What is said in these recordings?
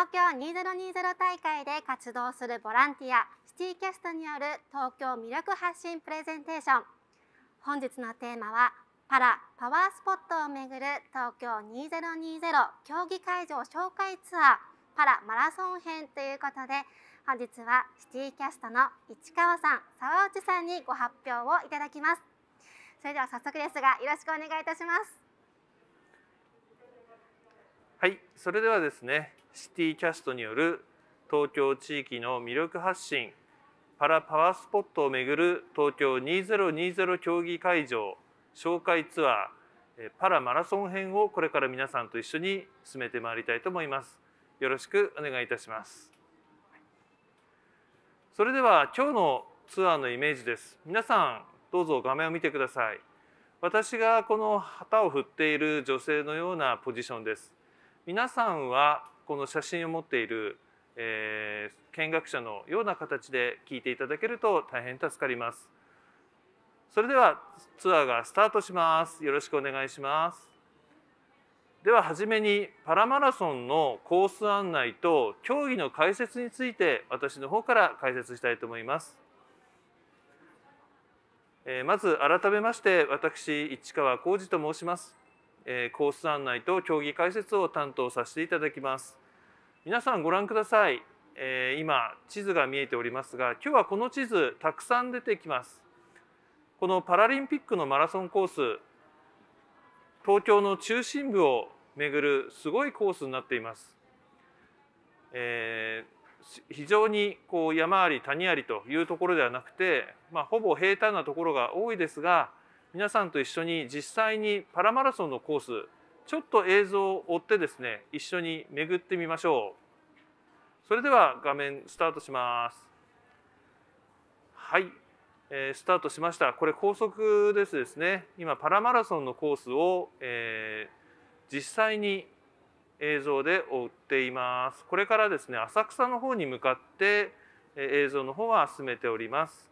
東京2020大会で活動するボランティアシティキャストによる東京魅力発信プレゼンテーション本日のテーマはパラパワースポットをめぐる東京2020競技会場紹介ツアーパラマラソン編ということで本日はシティキャストの市川さん沢内さんにご発表をいただきますそれでは早速ですがよろしくお願いいたしますはいそれではですねシティキャストによる東京地域の魅力発信パラパワースポットをめぐる東京2020競技会場紹介ツアーパラマラソン編をこれから皆さんと一緒に進めてまいりたいと思います。よろしくお願いいたします。それでは今日のツアーのイメージです。皆さんどうぞ画面を見てください。私がこの旗を振っている女性のようなポジションです。皆さんはこの写真を持っている、えー、見学者のような形で聞いていただけると大変助かります。それではツアーがスタートします。よろしくお願いします。では初めにパラマラソンのコース案内と競技の解説について私の方から解説したいと思います。えー、まず改めまして私市川浩二と申します、えー。コース案内と競技解説を担当させていただきます。皆さんご覧ください、えー、今地図が見えておりますが今日はこの地図たくさん出てきますこのパラリンピックのマラソンコース東京の中心部を巡るすごいコースになっています、えー、非常にこう山あり谷ありというところではなくて、まあ、ほぼ平坦なところが多いですが皆さんと一緒に実際にパラマラソンのコースちょっと映像を追ってですね一緒に巡ってみましょうそれでは画面スタートしますはい、えー、スタートしましたこれ高速ですですね今パラマラソンのコースを、えー、実際に映像で追っていますこれからですね浅草の方に向かって映像の方は進めております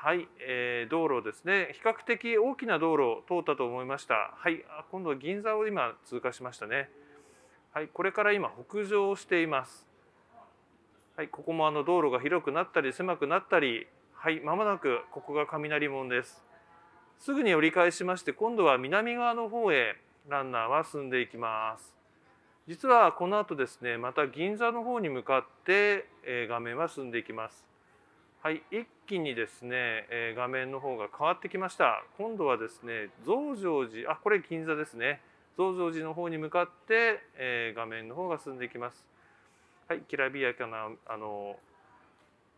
はい、えー、道路ですね。比較的大きな道路を通ったと思いました。はい、今度は銀座を今通過しましたね。はい、これから今北上しています。はい、ここもあの道路が広くなったり狭くなったり、はい、まもなくここが雷門です。すぐに折り返しまして、今度は南側の方へランナーは進んでいきます。実はこの後ですね、また銀座の方に向かって、えー、画面は進んでいきます。はい、一気にですね、え画面の方が変わってきました。今度はですね、増上寺、あ、これ銀座ですね。増上寺の方に向かって、え画面の方が進んでいきます。はい、きらびやかなあの、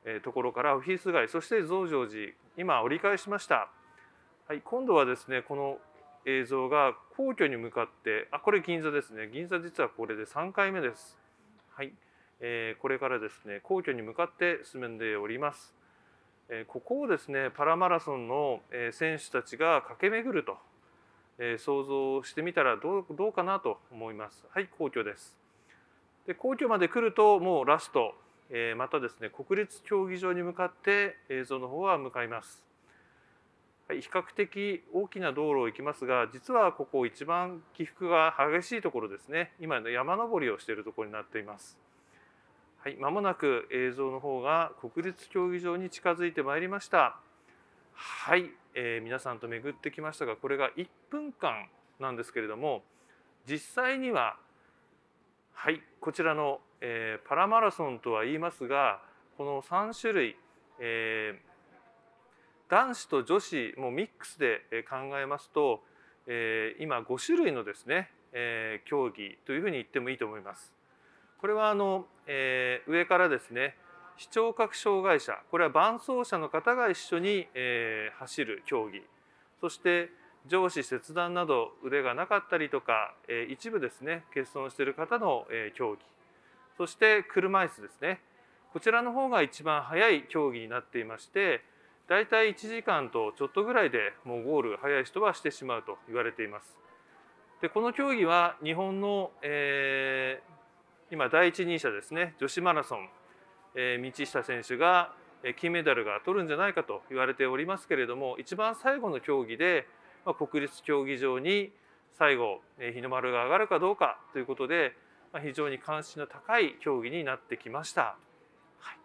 えところからオフィス街、そして増上寺、今折り返しました。はい、今度はですね、この映像が皇居に向かって、あ、これ銀座ですね。銀座実はこれで3回目です。はい。えこれからですね皇居に向かって進んでおります。えここをですねパラマラソンの選手たちが駆け巡ると、え想像してみたらどうどうかなと思います。はい皇居です。で皇居まで来るともうラスト、えまたですね国立競技場に向かって映像の方は向かいます。比較的大きな道路を行きますが実はここ一番起伏が激しいところですね今の山登りをしているところになっています。はい、まもなく映像の方が国立競技場に近づいてまいりました。はい、えー、皆さんと巡ってきましたが、これが1分間なんですけれども、実際には、はい、こちらの、えー、パラマラソンとは言いますが、この3種類、えー、男子と女子もミックスで考えますと、えー、今5種類のですね、えー、競技というふうに言ってもいいと思います。これはあの、えー、上からですね視聴覚障害者これは伴走者の方が一緒に、えー、走る競技そして上肢切断など腕がなかったりとか、えー、一部ですね欠損している方の、えー、競技そして車椅子ですねこちらの方が一番早い競技になっていましてだいたい1時間とちょっとぐらいでもうゴール早い人はしてしまうと言われています。でこの競技は日本の、えー、今第一人者ですね女子マラソン、えー、道下選手が金メダルが取るんじゃないかと言われておりますけれども一番最後の競技で、まあ、国立競技場に最後日の丸が上がるかどうかということで、まあ、非常に関心の高い競技になってきました、はい、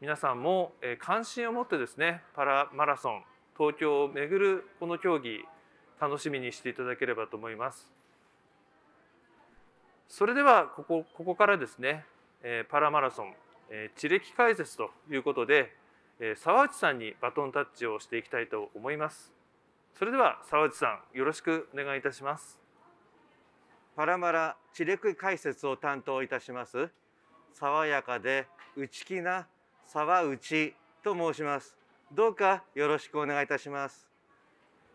皆さんも関心を持ってですねパラマラソン東京を巡るこの競技楽しみにしていただければと思いますそれではここここからですね、えパラマラソン、え地歴解説ということで、え沢内さんにバトンタッチをしていきたいと思います。それでは沢内さんよろしくお願いいたします。パラマラ地歴解説を担当いたします。爽やかで内気な沢内と申します。どうかよろしくお願いいたします。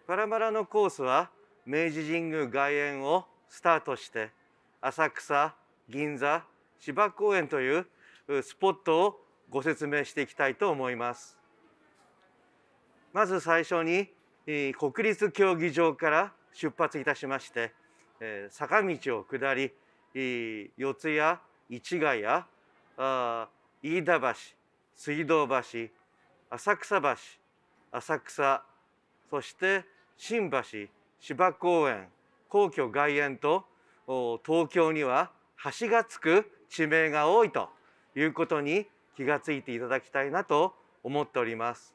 パラマラのコースは明治神宮外苑をスタートして浅草銀座芝公園というスポットをご説明していきたいと思いますまず最初に国立競技場から出発いたしまして坂道を下り四谷市ヶ谷飯田橋水道橋浅草橋浅草そして新橋芝公園皇居外苑と東京には橋がつく地名が多いということに気がついていただきたいなと思っております。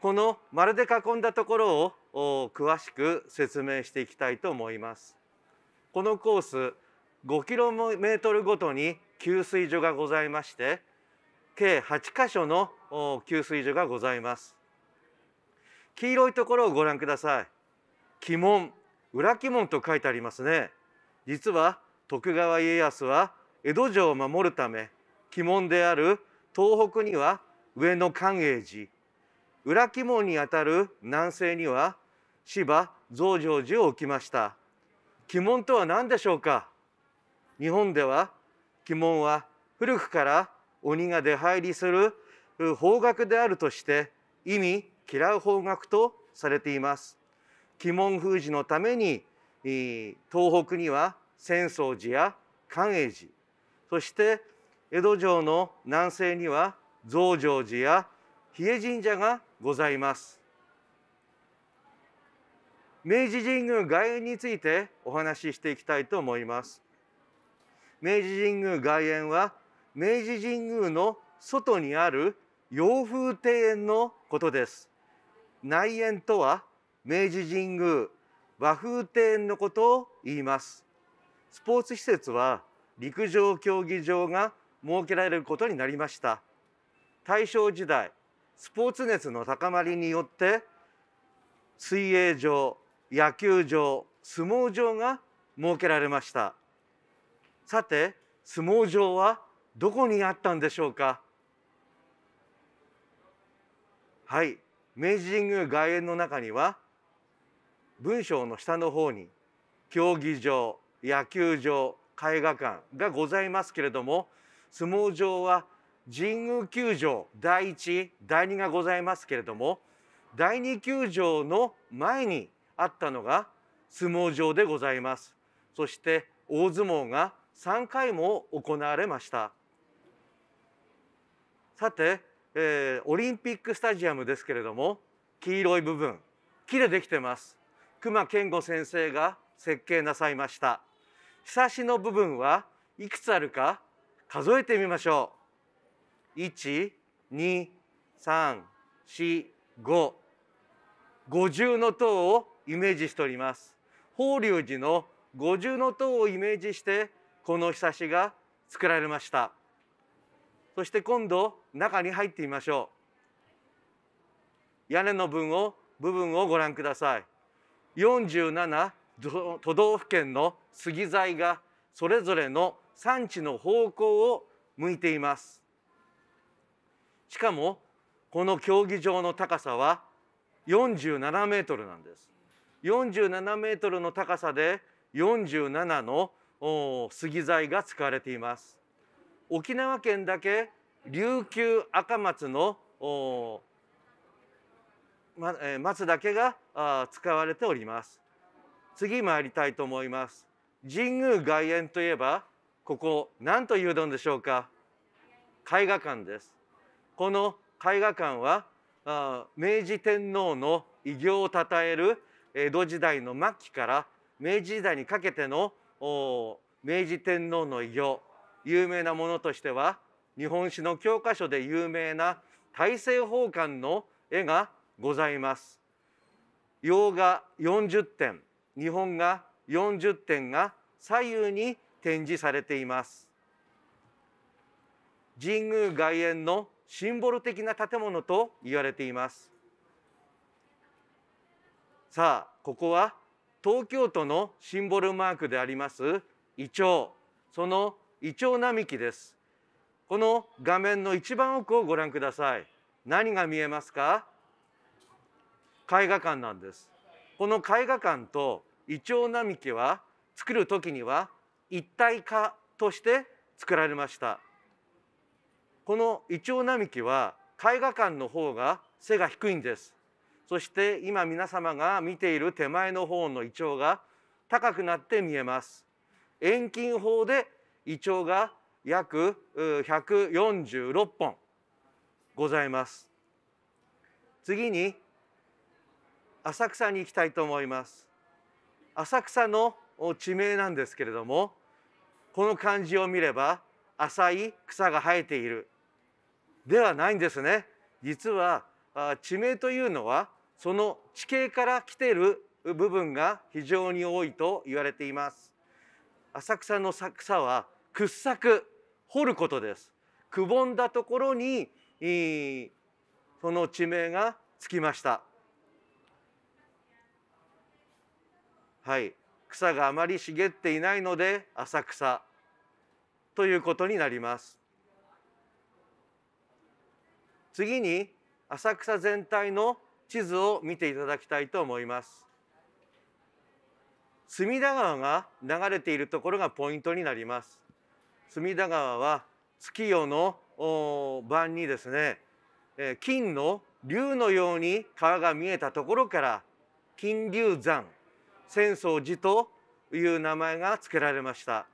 この丸で囲んだところを詳しく説明していきたいと思います。このコース5キロメートルごとに給水所がございまして計8箇所の給水所がございます。黄色いところをご覧ください。鬼門裏鬼門と書いてありますね実は徳川家康は江戸城を守るため鬼門である東北には上野寛永寺裏鬼門にあたる南西には芝増上寺を置きました鬼門とは何でしょうか日本では鬼門は古くから鬼が出入りする方角であるとして意味嫌う方角とされています鬼門封じのために東北には浅草寺や寛永寺そして江戸城の南西には増上寺や日枝神社がございます明治神宮外苑についてお話ししていきたいと思います明治神宮外苑は明治神宮の外にある洋風庭園のことです内苑とは明治神宮和風庭園のことを言いますスポーツ施設は陸上競技場が設けられることになりました大正時代スポーツ熱の高まりによって水泳場野球場相撲場が設けられましたさて相撲場はどこにあったんでしょうかはい明治神宮外苑の中には文章の下の方に競技場野球場絵画館がございますけれども相撲場は神宮球場第1第2がございますけれども第2球場の前にあったのが相撲場でございますそして大相撲が3回も行われましたさて、えー、オリンピックスタジアムですけれども黄色い部分木でできてます隈研吾先生が設計なさいましたひさしの部分はいくつあるか数えてみましょう12345 50の塔をイメージしております法隆寺の五重の塔をイメージしてこのひさしが作られましたそして今度中に入ってみましょう屋根の分を部分をご覧ください47都道府県の杉材がそれぞれの産地の方向を向いていますしかもこの競技場の高さは47メートルなんです47メートルの高さで47の杉材が使われています沖縄県だけ琉球赤松の松だけが使われております次参りたいと思います神宮外苑といえばここ何というのでしょうか絵画館ですこの絵画館は明治天皇の偉業をたたえる江戸時代の末期から明治時代にかけての明治天皇の偉業有名なものとしては日本史の教科書で有名な大政奉還の絵がございます洋画40点日本画40点が左右に展示されています神宮外苑のシンボル的な建物と言われていますさあここは東京都のシンボルマークでありますイチョウそのイチョウ並木ですこの画面の一番奥をご覧ください何が見えますか絵画館なんですこの絵画館とイチョウ並木は作る時には一体化として作られましたこのイチョウ並木は絵画館の方が背が低いんですそして今皆様が見ている手前の方のイチョウが高くなって見えます遠近法でイチョウが約146本ございます次に浅草に行きたいと思います浅草の地名なんですけれどもこの漢字を見れば浅い草が生えているではないんですね実は地名というのはその地形から来ている部分が非常に多いと言われています浅草の草は掘削掘ることですくぼんだところにその地名がつきましたはい草があまり茂っていないので浅草ということになります次に浅草全体の地図を見ていただきたいと思います隅田川が流れているところがポイントになります隅田川は月夜の晩にですねえ金の竜のように川が見えたところから金龍山浅草寺という名前が付けられました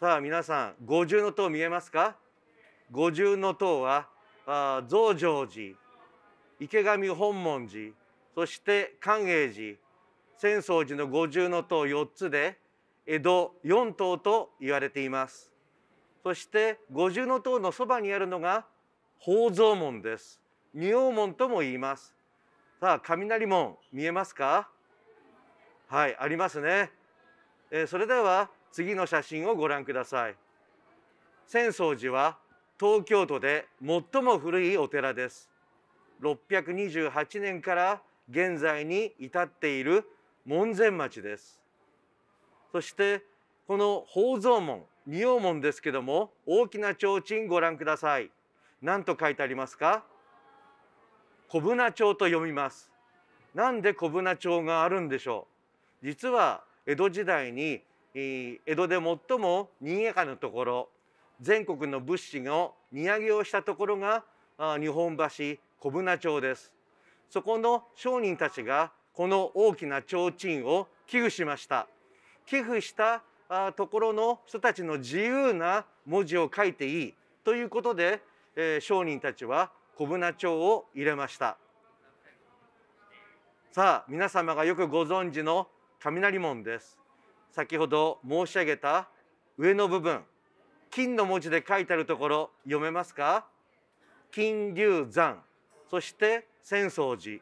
さあ皆さん五重の塔見えますか五重の塔はあ増上寺池上本門寺そして寛永寺浅草寺の五重の塔四つで江戸四塔と言われていますそして五重の塔のそばにあるのが宝蔵門です仁王門とも言いますさあ雷門見えますかはいありますね、えー、それでは次の写真をご覧ください浅草寺は東京都で最も古いお寺です628年から現在に至っている門前町ですそしてこの宝蔵門仁王門ですけども大きな提灯ご覧ください何と書いてありますか小舟町と読みますなんで小舟町があるんでしょう実は江戸時代に江戸で最も賑やかなところ全国の物資の荷揚げをしたところが日本橋小船町ですそこの商人たちがこの大きな提灯を寄付しました寄付したところの人たちの自由な文字を書いていいということで、え商人たちは小舟町を入れましたさあ皆様がよくご存知の雷門です先ほど申し上げた上の部分金の文字で書いてあるところ読めますか金龍山そして浅草寺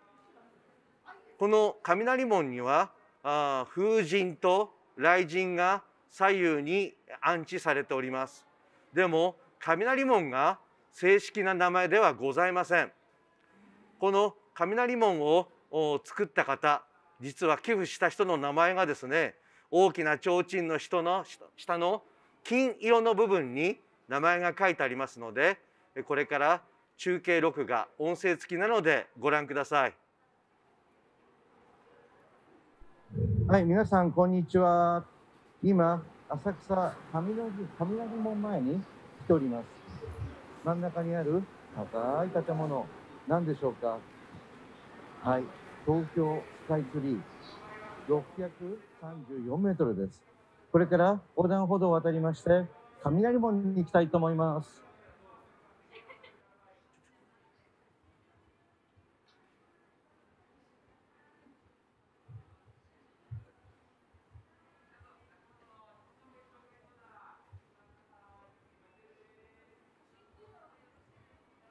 この雷門にはあ風神と雷神が左右に安置されておりますでも雷門が正式な名前ではございませんこの雷門を作った方実は寄付した人の名前がですね大きな提灯の人の下の金色の部分に名前が書いてありますのでこれから中継録画音声付きなのでご覧くださいはい皆さんこんにちは今浅草雷雷門前に来ております真ん中にある高い建物なんでしょうかはい東京カイツリー634メートルです。これから横断歩道を渡りまして、雷門に行きたいと思います。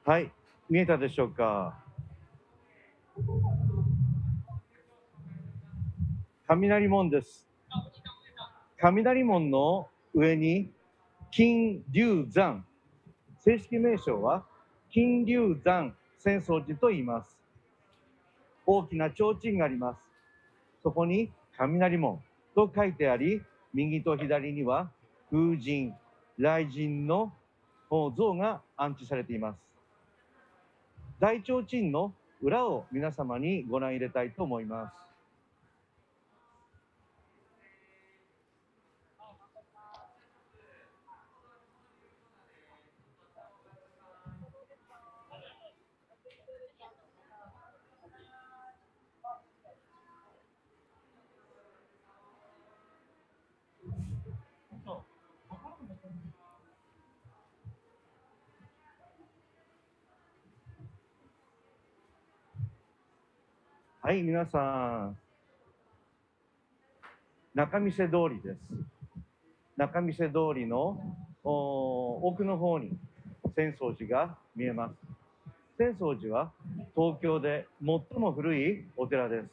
はい、見えたでしょうか。雷門です。雷門の上に金龍山、正式名称は金龍山浅草寺と言います。大きな提灯があります。そこに雷門と書いてあり、右と左には風神、雷神の像が安置されています。大提灯の裏を皆様にご覧入れたいと思います。はい、皆さん。仲見世通りです。仲見世通りの奥の方に浅草寺が見えます。浅草寺は東京で最も古いお寺です。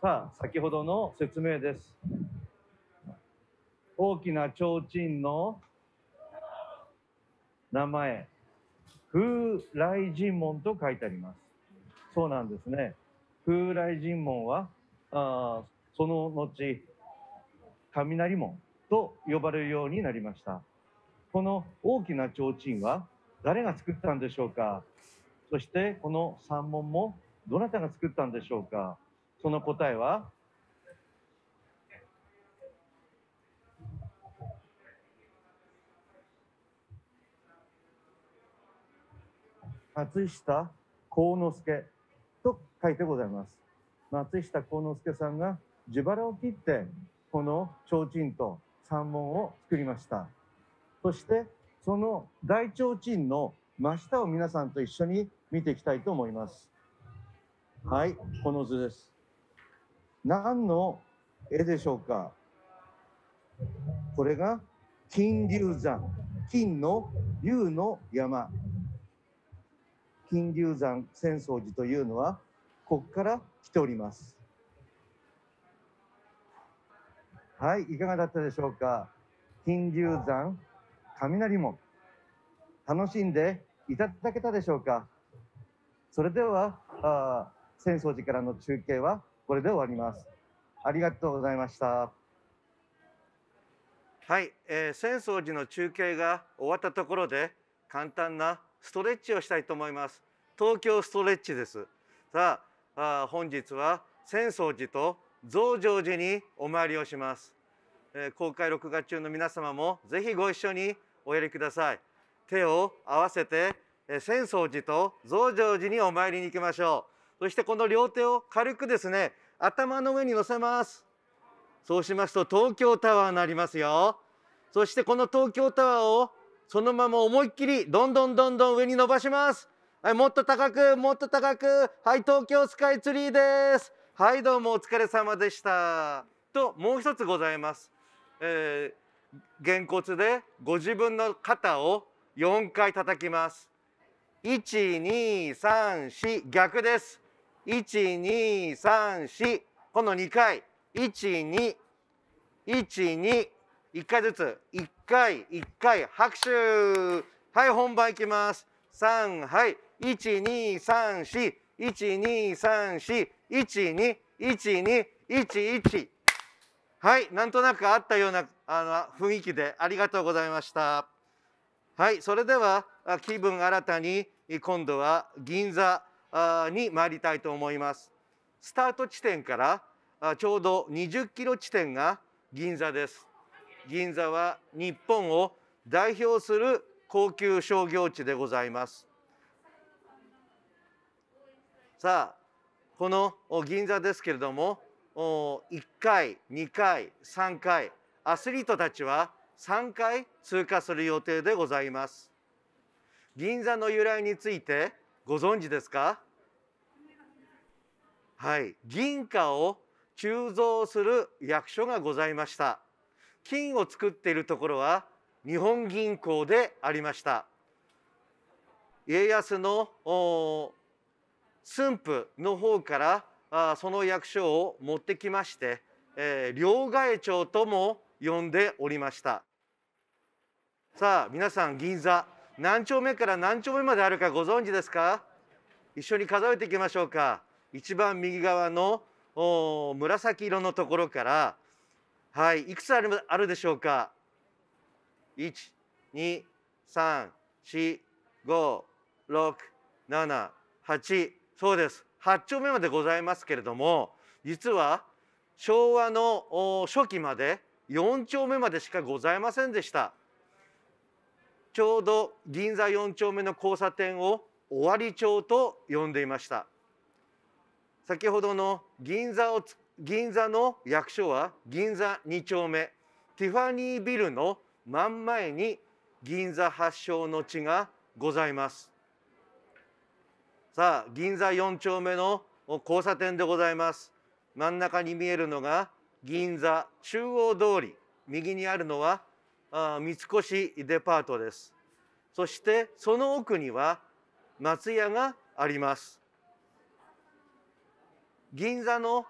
さあ、先ほどの説明です。大きな提灯の名前、風来神門と書いてあります。そうなんですね。風来神門はあその後雷門と呼ばれるようになりましたこの大きな提灯は誰が作ったんでしょうかそしてこの三門もどなたが作ったんでしょうかその答えは松下幸之助と書いてございます。松下幸之助さんが自腹を切ってこの提灯と山門を作りましたそしてその大提灯の真下を皆さんと一緒に見ていきたいと思いますはいこの図です何の絵でしょうかこれが金龍山金の龍の山金龍山浅草寺というのはここから来ておりますはいいかがだったでしょうか金龍山雷門楽しんでいただけたでしょうかそれではあ浅草寺からの中継はこれで終わりますありがとうございましたはい、えー、浅草寺の中継が終わったところで簡単なストレッチをしたいと思います東京ストレッチですさあ本日は浅草寺と増上寺にお参りをします、えー、公開録画中の皆様もぜひご一緒におやりください手を合わせて、えー、浅草寺と増上寺にお参りに行きましょうそしてこの両手を軽くですね頭の上に乗せますそうしますと東京タワーになりますよそしてこの東京タワーをそのまま思いっきりどんどんどんどん上に伸ばします。はい、もっと高く、もっと高く。はい、東京スカイツリーです。はい、どうもお疲れ様でした。と、もう一つございます。えー、げんこつでご自分の肩を4回叩きます。1、2、3、4、逆です。1、2、3、4。この2回。1、2、1、2、一回ずつ一回一回拍手はい本番いきます三はい一二三四一二三四一二一二一一はいなんとなくあったようなあの雰囲気でありがとうございましたはいそれでは気分新たに今度は銀座に参りたいと思いますスタート地点からちょうど20キロ地点が銀座です銀座は日本を代表する高級商業地でございますさあこの銀座ですけれども1回2回3回アスリートたちは3回通過する予定でございます銀座の由来についてご存知ですかはい銀貨を鋳造する役所がございました金を作っているところは日本銀行でありました家康の駿府の方からあその役所を持ってきまして、えー、両替町とも呼んでおりましたさあ皆さん銀座何丁目から何丁目まであるかご存知ですか一緒に数えていきましょうか一番右側の紫色のところからはい、いくつあるあるでしょうか。?1234567８ そうです。8丁目までございますけれども、実は昭和の初期まで4丁目までしかございませんでした。ちょうど銀座4丁目の交差点を尾張町と呼んでいました。先ほどの銀座を銀座の役所は銀座2丁目ティファニービルの真ん前に銀座発祥の地がございますさあ銀座4丁目の交差点でございます真ん中に見えるのが銀座中央通り右にあるのはあ三越デパートですそしてその奥には松屋があります銀座の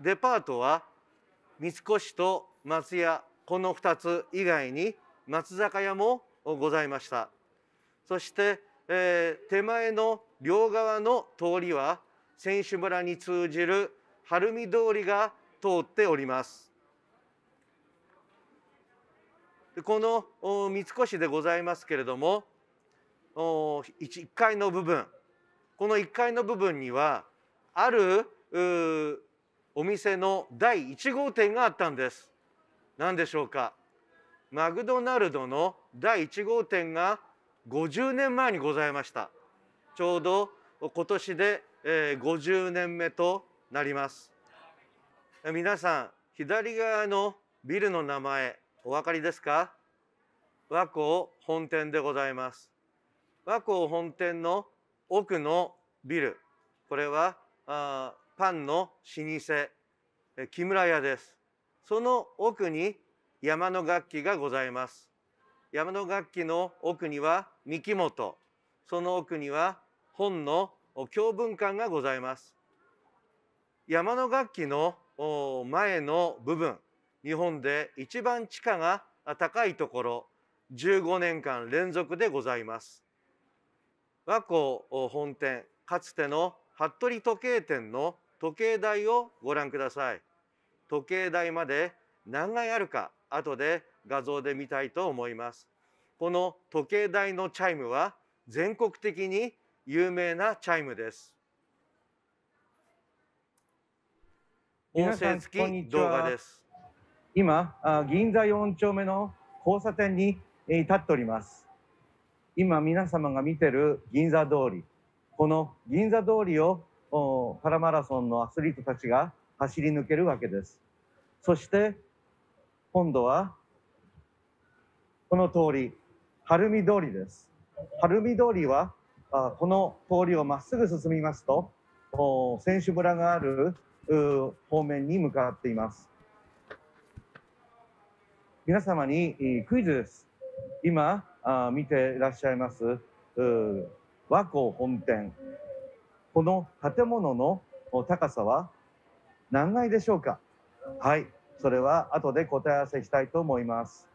デパートは三越と松屋この2つ以外に松坂屋もございましたそして、えー、手前の両側の通りは選手村に通じる晴海通りが通っておりますこの三越でございますけれども1階の部分この1階の部分にはあるお店の第1号店があったんです。何でしょうかマクドナルドの第1号店が50年前にございました。ちょうど今年で50年目となります。皆さん、左側のビルの名前、お分かりですか和光本店でございます。和光本店の奥のビル、これはあパンの老舗木村屋ですその奥に山の楽器がございます山の楽器の奥には三木本その奥には本の教文館がございます山の楽器の前の部分日本で一番地価が高いところ15年間連続でございます和光本店かつての服部時計店の時計台をご覧ください時計台まで何階あるか後で画像で見たいと思いますこの時計台のチャイムは全国的に有名なチャイムです音声付き動画です今銀座4丁目の交差点に立っております今皆様が見てる銀座通りこの銀座通りをパラマラソンのアスリートたちが走り抜けるわけです。そして今度はこの通り、晴海通りです。晴海通りはあこの通りをまっすぐ進みますと選手村がある方面に向かっています皆様にクイズです今あ見ていらっしゃいます和光本店この建物の高さは何階でしょうかはいそれは後で答え合わせしたいと思います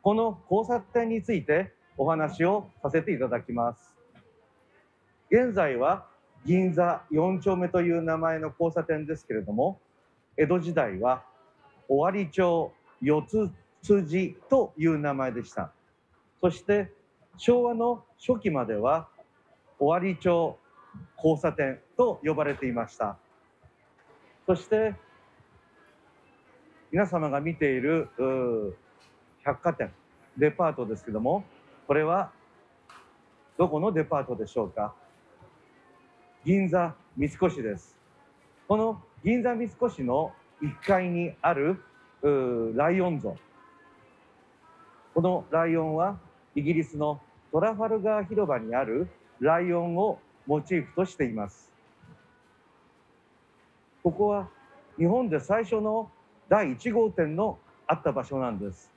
この交差点についてお話をさせていただきます現在は銀座4丁目という名前の交差点ですけれども江戸時代は尾張町四つ辻という名前でしたそして昭和の初期までは尾張町交差点と呼ばれていましたそして皆様が見ている百貨店デパートですけどもこれはどこのデパートでしょうか銀座三越ですこの銀座三越の1階にあるライオン像このライオンはイギリスのトラファルガー広場にあるライオンをモチーフとしていますここは日本で最初の第1号店のあった場所なんです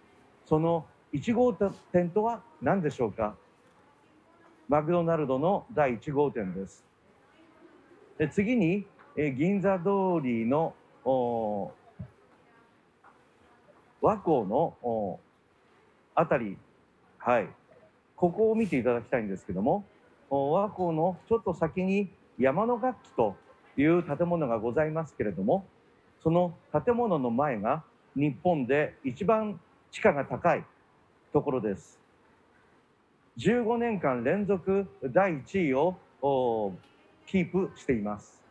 その1号店とは何でしょうかマクドナルドの第1号店ですで次に銀座通りの和光の辺り、はい、ここを見ていただきたいんですけども和光のちょっと先に山の楽器という建物がございますけれどもその建物の前が日本で一番地価が高いところです15年間連続第1位をキープしています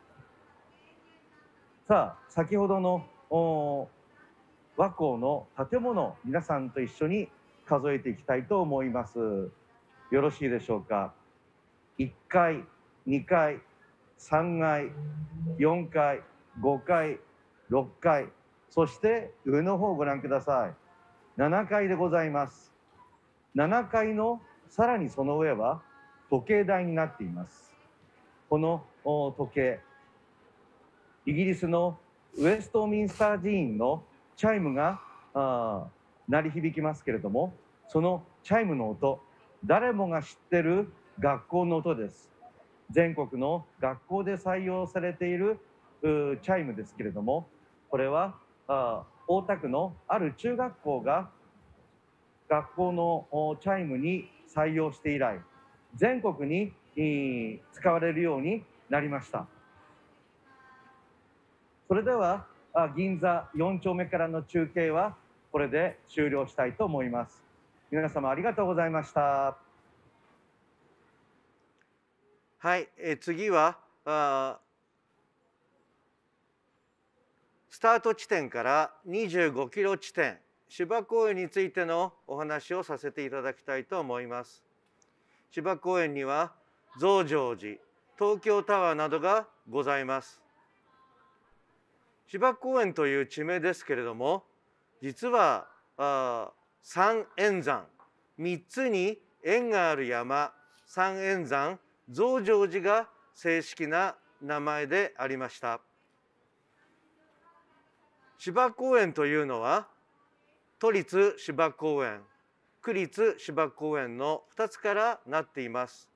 さあ先ほどの和光の建物皆さんと一緒に数えていきたいと思いますよろしいでしょうか1階2階3階4階5階6階そして上の方をご覧ください7階でございます7階のさらにその上は時計台になっていますこの時計イギリスのウェストミンスター寺院のチャイムが鳴り響きますけれどもそのチャイムの音誰もが知ってる学校の音です全国の学校で採用されているチャイムですけれどもこれは大田区のある中学校が学校のチャイムに採用して以来全国に使われるようになりましたそれでは銀座4丁目からの中継はこれで終了したいと思います皆様ありがとうございました。はい、え次はあスタート地点から25キロ地点芝公園についてのお話をさせていただきたいと思います。芝公園には増上寺、東京タワーなどがございます。芝公園という地名ですけれども実はあ三円山三つに縁がある山三円山増上寺が正式な名前でありました芝公園というのは都立芝公園区立芝公園の二つからなっています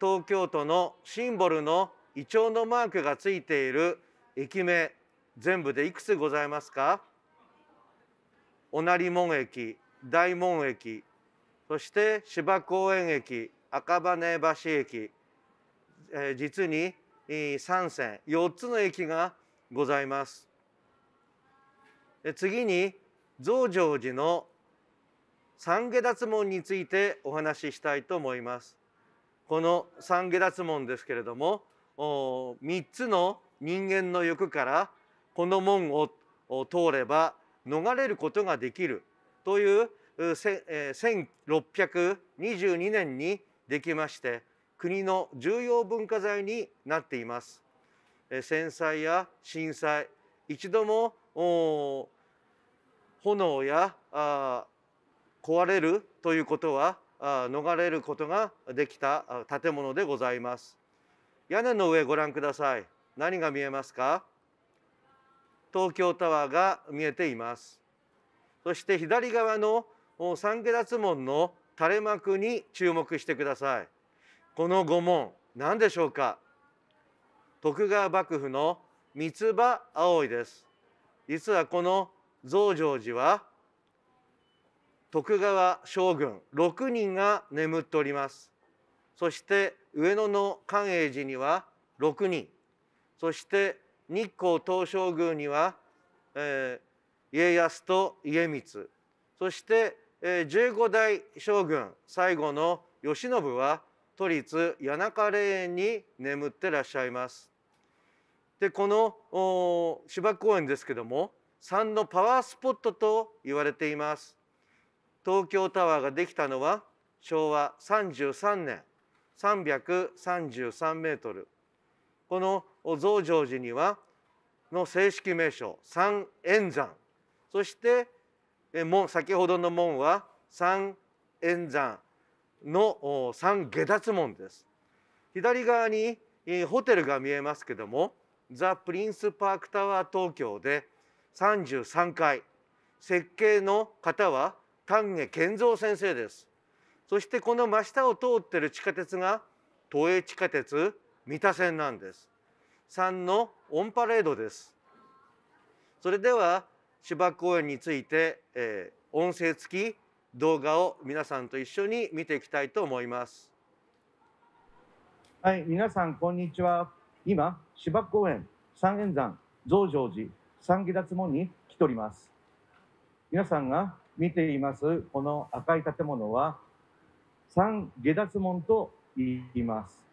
東京都のシンボルのイチョウのマークがついている駅名全部でいくつございますか御成門駅大門駅そして芝公園駅赤羽橋駅、えー、実に3線4つの駅がございます。次に増上寺の三下脱門についてお話ししたいと思います。この三下脱門ですけれども3つの人間の欲からこの門を通れば逃れることができるという1622年にできまして国の重要文化財になっています。戦災や震災一度も炎や壊れるということは逃れることができた建物でございます。屋根の上ご覧ください。何が見えますか東京タワーが見えていますそして左側の三下脱門の垂れ幕に注目してくださいこの御門何でしょうか徳川幕府の三つ葉葵です実はこの増上寺は徳川将軍6人が眠っておりますそして上野の寛永寺には6人そして日光東照宮には、えー、家康と家光そして、えー、15代将軍最後の慶喜は都立谷中霊園に眠ってらっしゃいます。でこの芝公園ですけども三のパワースポットと言われています。東京タワーができたのは昭和33年333メートルこのお増上寺にはの正式名称三円山そして門先ほどの門は三円山の三下脱門です左側にホテルが見えますけどもザ・プリンスパークタワー東京で33階設計の方は丹下健三先生ですそしてこの真下を通っている地下鉄が都営地下鉄三田線なんですさのオンパレードです。それでは芝公園について、えー、音声付き動画を皆さんと一緒に見ていきたいと思います。はい、皆さんこんにちは。今芝公園三円山増上寺三義脱門に来ております。皆さんが見ていますこの赤い建物は三下脱門と言います。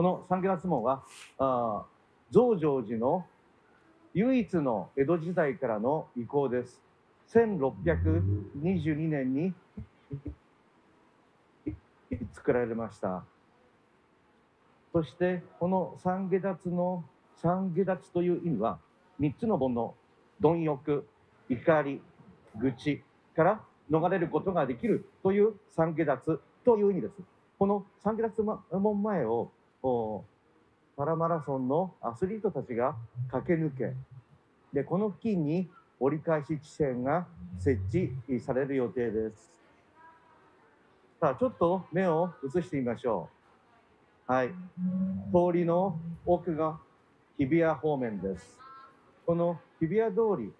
この三ン脱門はあ増上寺の唯一の江戸時代からの遺構です1622年に作られましたそしてこの三下脱の三下脱という意味は3つの煩悩貪欲怒り愚痴から逃れることができるという三下脱という意味ですこの三下脱門前をパラマラソンのアスリートたちが駆け抜けでこの付近に折り返し地点が設置される予定ですさあちょっと目を移してみましょうはい通りの奥が日比谷方面ですこの日比谷通り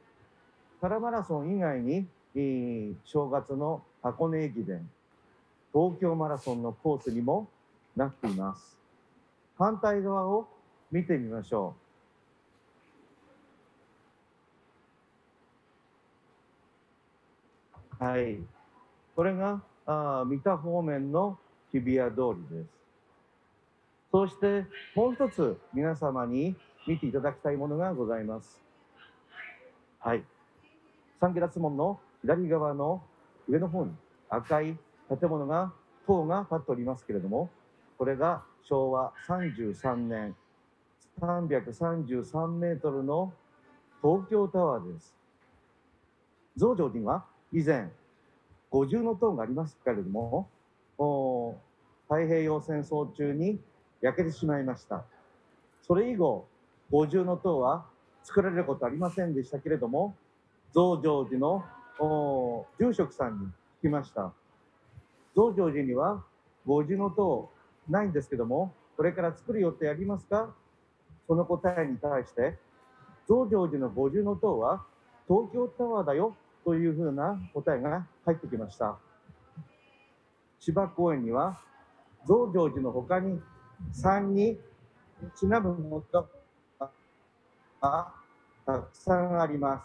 パラマラソン以外に、え正月の箱根駅伝東京マラソンのコースにもなっています反対側を見てみましょう。はい。これが、あ三田方面の日比谷通りです。そして、もう一つ皆様に見ていただきたいものがございます。はい。サンゲラ門の左側の上の方に赤い建物が、塔が立っておりますけれども、これが昭和33年333メートルの東京タワーです。増上寺には以前五重の塔がありますけれども太平洋戦争中に焼けてしまいましたそれ以後五重の塔は作られることありませんでしたけれども増上寺の住職さんに聞きました増上寺には五重の塔ないんですけども、これから作る予定ありますかその答えに対して、増上寺の五重塔は東京タワーだよというふうな答えが入ってきました。芝公園には増上寺の他に3にちなむものがたくさんあります。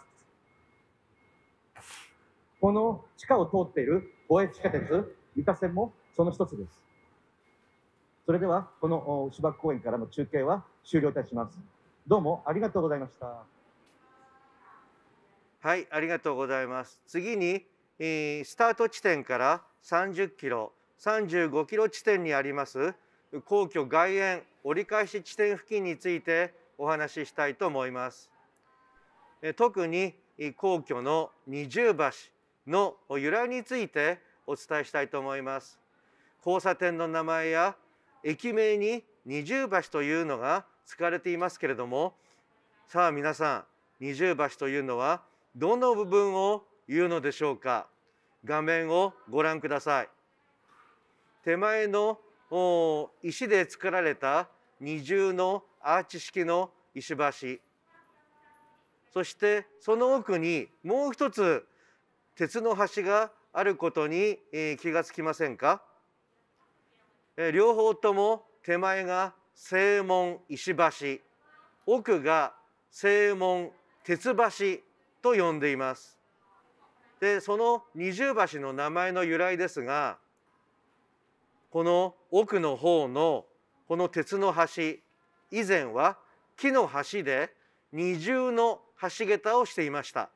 この地下を通っている公営地下鉄三田線もその一つです。それでは、この芝公園からの中継は終了いたします。どうもありがとうございました。はい、ありがとうございます。次に、えスタート地点から30キロ、35キロ地点にあります皇居外苑折り返し地点付近についてお話ししたいと思います。え特に皇居の二重橋の由来についてお伝えしたいと思います。交差点の名前や駅名に二重橋というのが使われていますけれどもさあ皆さん二重橋というのはどの部分を言うのでしょうか画面をご覧ください手前の石で作られた二重のアーチ式の石橋そしてその奥にもう一つ鉄の橋があることに気がつきませんか両方とも手前が正門石橋奥が正門鉄橋と呼んでいますでその二重橋の名前の由来ですがこの奥の方のこの鉄の橋以前は木の橋で二重の橋桁をしていました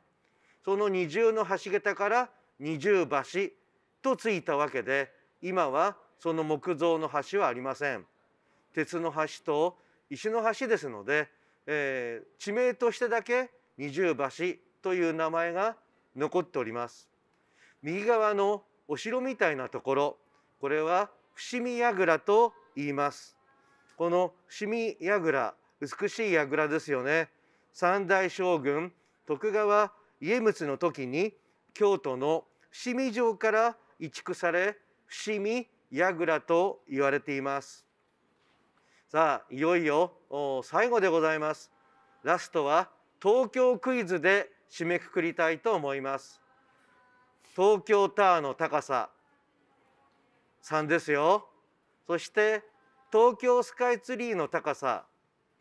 その二重の橋桁から二重橋とついたわけで今はその木造の橋はありません鉄の橋と石の橋ですので、えー、地名としてだけ二重橋という名前が残っております右側のお城みたいなところこれは伏見櫓と言いますこの伏見櫓美しい櫓ですよね三代将軍徳川家光の時に京都の伏見城から移築され伏見櫓と言われていますさあいよいよ最後でございますラストは東京クイズで締めくくりたいと思います東京タワーの高さ3ですよそして東京スカイツリーの高さ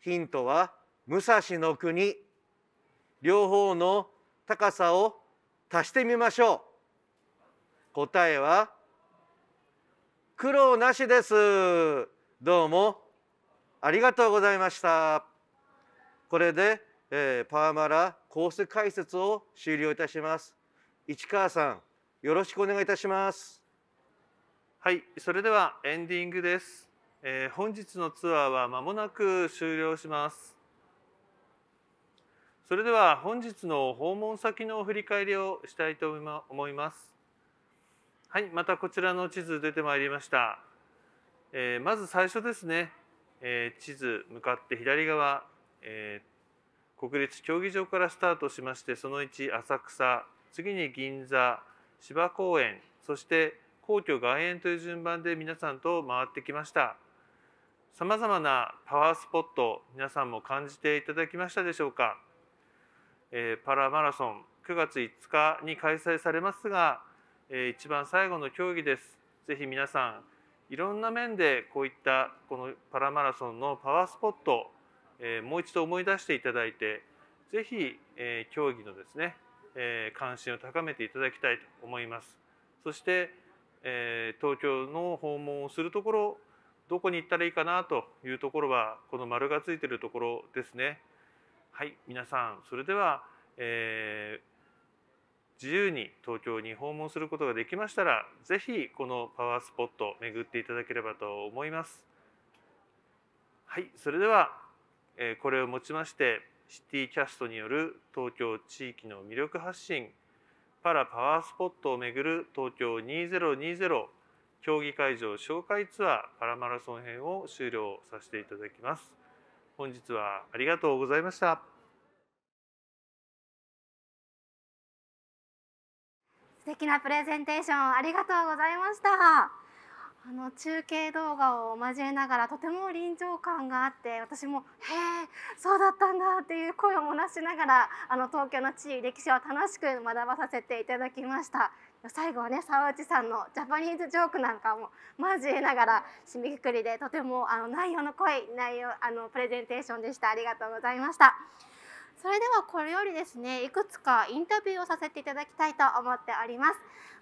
ヒントは武蔵の国両方の高さを足してみましょう答えは苦労なしですどうもありがとうございましたこれで、えー、パーマラコース解説を終了いたします市川さんよろしくお願いいたしますはいそれではエンディングです、えー、本日のツアーは間もなく終了しますそれでは本日の訪問先の振り返りをしたいと思いますはい、またこちらの地図出てまいりました。えー、まず最初ですね、えー、地図向かって左側、えー、国立競技場からスタートしまして、その1、浅草、次に銀座、芝公園、そして皇居外苑という順番で皆さんと回ってきました。さまざまなパワースポット、皆さんも感じていただきましたでしょうか。えー、パラマラソン9月5日に開催されますが一番最後の競技です。ぜひ皆さんいろんな面でこういったこのパラマラソンのパワースポットえもう一度思い出していただいてぜひ競技のですねえ関心を高めていただきたいと思います。そしてえ東京の訪問をするところどこに行ったらいいかなというところはこの丸がついてるところですね。はい皆さんそれでは、えー自由に東京に訪問することができましたら是非このパワースポットを巡っていただければと思います。はい、それでは、えこれをもちましてシティキャストによる東京地域の魅力発信パラパワースポットをめぐる東京2020競技会場紹介ツアーパラマラソン編を終了させていただきます。本日はありがとうございました。素敵なプレゼンテーションありがとうございましたあの中継動画を交えながらとても臨場感があって私も「へえそうだったんだ」っていう声を漏らしながらあの東京の地位歴史を楽しく学ばさせていただきました最後はね沢内さんのジャパニーズジョークなんかも交えながら締めくくりでとてもあの内容の濃い内容あのプレゼンテーションでしたありがとうございました。それではこれよりですねいくつかインタビューをさせていただきたいと思っております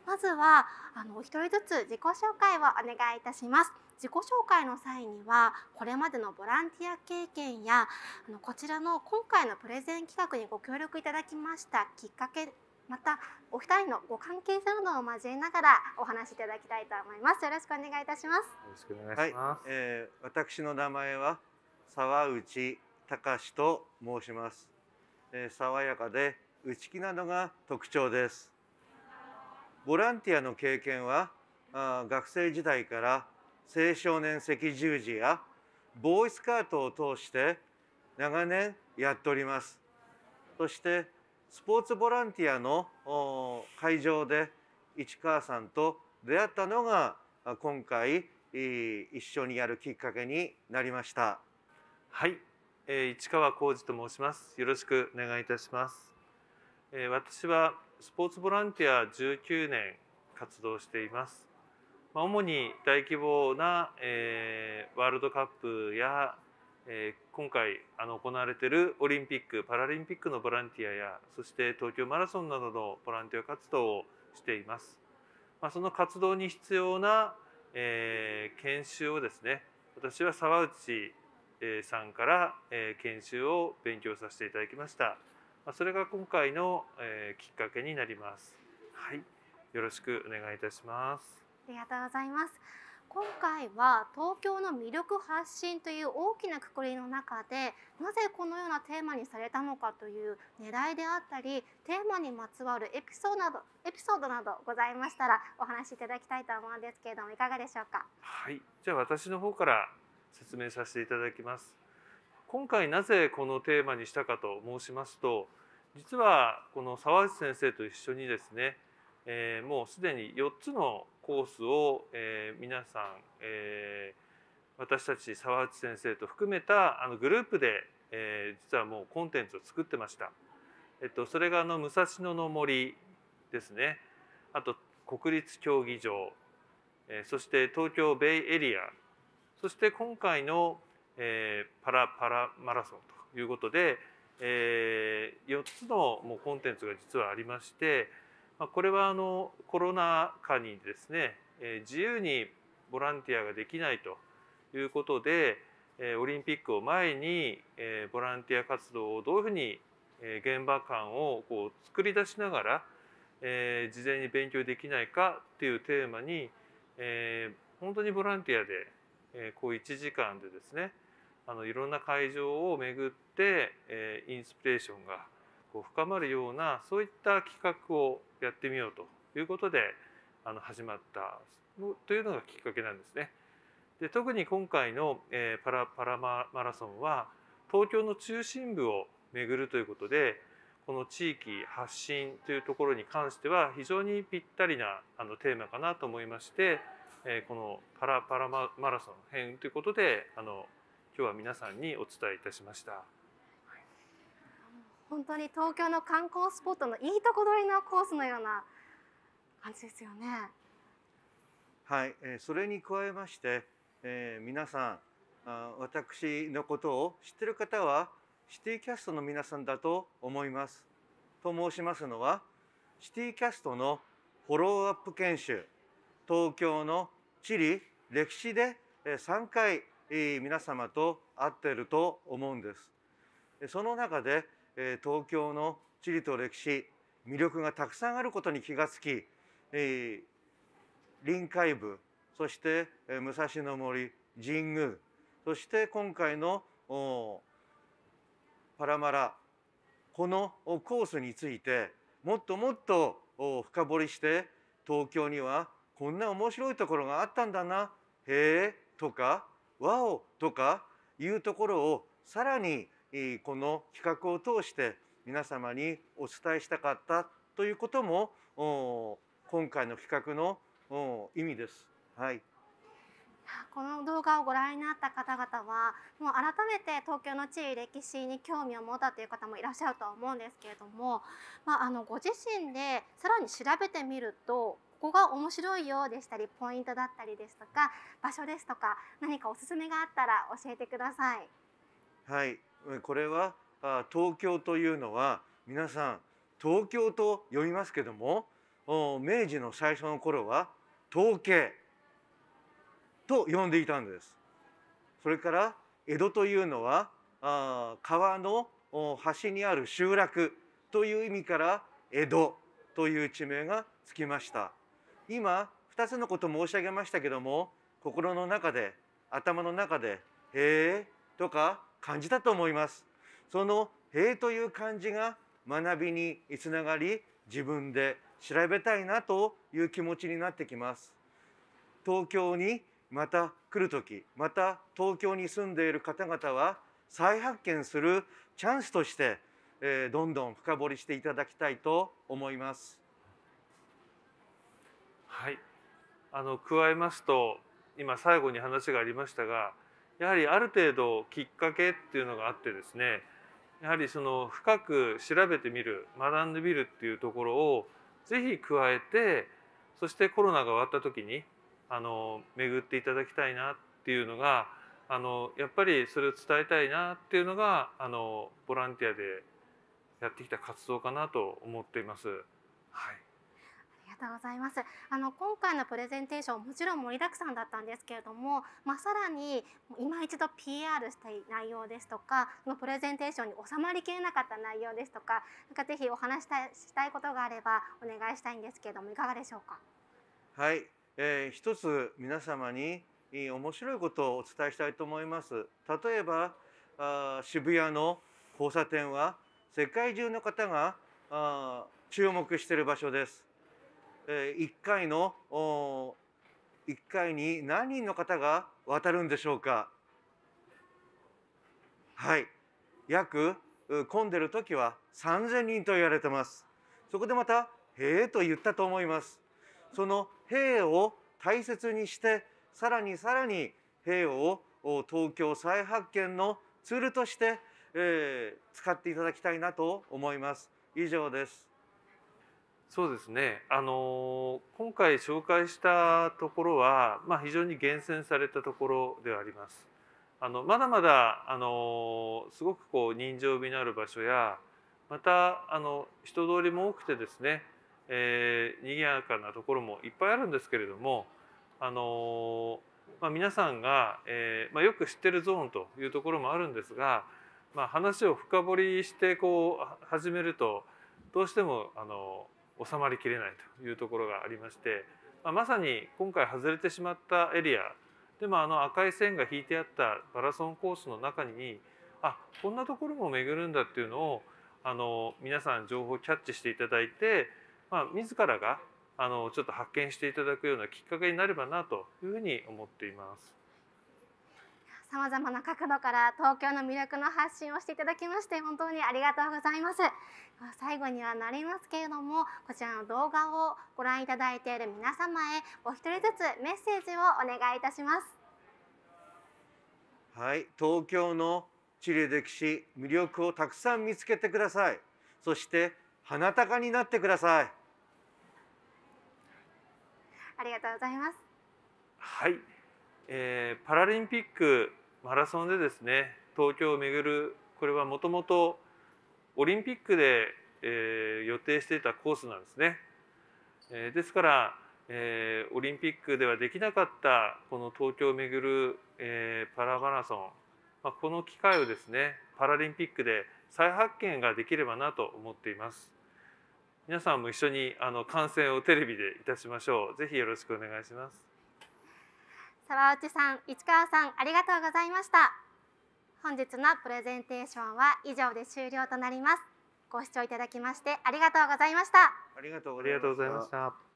まずはあのお一人ずつ自己紹介をお願いいたします自己紹介の際にはこれまでのボランティア経験やあのこちらの今回のプレゼン企画にご協力いただきましたきっかけまたお二人のご関係性などを交えながらお話しいただきたいと思いますよろしくお願いいたしますよろしくお願いします、はい、えー、私の名前は沢内隆と申しますえ爽やかで内気なのが特徴ですボランティアの経験はあ学生時代から青少年赤十字やボーイスカートを通して長年やっておりますそしてスポーツボランティアの会場で市川さんと出会ったのが今回一緒にやるきっかけになりました。はいえ市川浩二と申しますよろしくお願いいたします、え私はスポーツボランティア19年活動しています、まあ、主に大規模な、えワールドカップや、え今回あの行われているオリンピック・パラリンピックのボランティアやそして東京マラソンなどのボランティア活動をしています、まあ、その活動に必要な、え研修をですね私は沢内さんから研修を勉強させていただきましたそれが今回のきっかけになりますはいよろしくお願いいたしますありがとうございます今回は東京の魅力発信という大きな括りの中でなぜこのようなテーマにされたのかという狙いであったりテーマにまつわるエピソードなどエピソードなどございましたらお話しいただきたいと思うんですけれどもいかがでしょうかはいじゃあ私の方から説明させていただきます。今回なぜこのテーマにしたかと申しますと実はこの沢内先生と一緒にですね、えー、もうすでに4つのコースを、えー、皆さん、えー、私たち沢内先生と含めたあのグループで、えー、実はもうコンテンツを作ってました。えっと、それがあの武蔵野の森ですねあと国立競技場、えー、そして東京ベイエリアそして今回の、えー、パラパラマラソンということで、えー、4つのもうコンテンツが実はありまして、まあ、これはあのコロナ禍にですね、えー、自由にボランティアができないということで、えー、オリンピックを前に、えー、ボランティア活動をどういうふうに現場感をこう作り出しながら、えー、事前に勉強できないかっていうテーマに、えー、本当にボランティアでえこう1時間でですねあのいろんな会場を巡って、えインスピレーションがこう深まるようなそういった企画をやってみようということであの始まったというのがきっかけなんですね。で特に今回の、えパラパラマラソンは東京の中心部を巡るということでこの地域発信というところに関しては非常にぴったりなあのテーマかなと思いまして。えー、このパラパラマラソン編ということであの今日は皆さんにお伝えいたしました。本当に東京の観光スポットのいいとこ取りのコースのような感じですよね。はい、えそれに加えまして、えー、皆さんあ私のことを知ってる方はシティキャストの皆さんだと思います。と申しますのはシティキャストのフォローアップ研修東京のちり歴史で3回皆様と会っていると思うんです。その中で東京の地理と歴史魅力がたくさんあることに気がつき臨海部そして武蔵野森神宮そして今回のパラマラこのコースについてもっともっと深掘りして東京にはこんな面白いところがあったんだなへえとかわおとかいうところをさらにこの企画を通して皆様にお伝えしたかったということも今回の企画の意味です。はいこの動画をご覧になった方々はもう改めて東京の地位歴史に興味を持ったという方もいらっしゃるとは思うんですけれども、まあ、あのご自身でさらに調べてみるとここが面白いようでしたりポイントだったりですとか場所ですとか何かおすすめがあったら教えてください。はいこれは東京というのは皆さん東京と読みますけども明治の最初の頃は東京と呼んでいたんです。それから江戸というのは川の端にある集落という意味から江戸という地名がつきました。今2つのことを申し上げましたけども心の中で頭の中で「へえ」とか感じたと思います。その「へえ」という感じが学びにつながり自分で調べたいなという気持ちになってきます。東京にまた来る時また東京に住んでいる方々は再発見するチャンスとして、えどんどん深掘りしていただきたいと思います。はいあの加えますと今最後に話がありましたがやはりある程度きっかけっていうのがあってですねやはりその深く調べてみる学んでみるっていうところを是非加えてそしてコロナが終わった時にあの巡っていただきたいなっていうのがあのやっぱりそれを伝えたいなっていうのがあのボランティアでやってきた活動かなと思っています。はいとうございます。あの今回のプレゼンテーションもちろん盛りだくさんだったんですけれども、まあ、さらに今一度 PR したい内容ですとかのプレゼンテーションに収まりきれなかった内容ですとかなんかぜひお話したいしたいことがあればお願いしたいんですけれどもいかがでしょうか。はい、えー、一つ皆様に面白いことをお伝えしたいと思います。例えばあ渋谷の交差点は世界中の方があ注目している場所です。え1回の1回に何人の方が渡るんでしょうかはい約混んでる時は3,000人と言われてますそこでまた「へえ」と言ったと思いますその「へえ」を大切にしてさらにさらに「へえ」を東京再発見のツールとして、えー、使っていただきたいなと思います以上ですそうですね、あの今回紹介したところは、まあ、非常に厳選されたところではあります。あのまだまだ、あのすごくこう人情味のある場所やまたあの人通りも多くてですね、えー、賑やかなところもいっぱいあるんですけれども、あのまあ、皆さんが、えーまあ、よく知ってるゾーンというところもあるんですが、まあ、話を深掘りしてこう始めるとどうしても、あの収まりきれないというところがありまして、ままさに今回外れてしまったエリアでもあの赤い線が引いてあったマラソンコースの中にあこんなところも巡るんだっていうのをあの皆さん情報をキャッチしていただいて、まあ、自らがあのちょっと発見していただくようなきっかけになればなというふうに思っています。さまざまな角度から東京の魅力の発信をしていただきまして本当にありがとうございます最後にはなりますけれどもこちらの動画をご覧いただいている皆様へお一人ずつメッセージをお願いいたしますはい東京の地理歴史魅力をたくさん見つけてくださいそして花高になってくださいありがとうございますはい、えー、パラリンピックマラソンでですね東京を巡るこれはもともとオリンピックで、えー、予定していたコースなんですね。えー、ですから、えー、オリンピックではできなかったこの東京を巡る、えー、パラマラソン、まあ、この機会をですねパラリンピックで再発見ができればなと思っています。皆さんも一緒にあの観戦をテレビでいたしましょう。ぜひよろしくお願いします。沢内さん、市川さん、ありがとうございました。本日のプレゼンテーションは以上で終了となります。ご視聴いただきましてありがとうございました。ありがとうございました。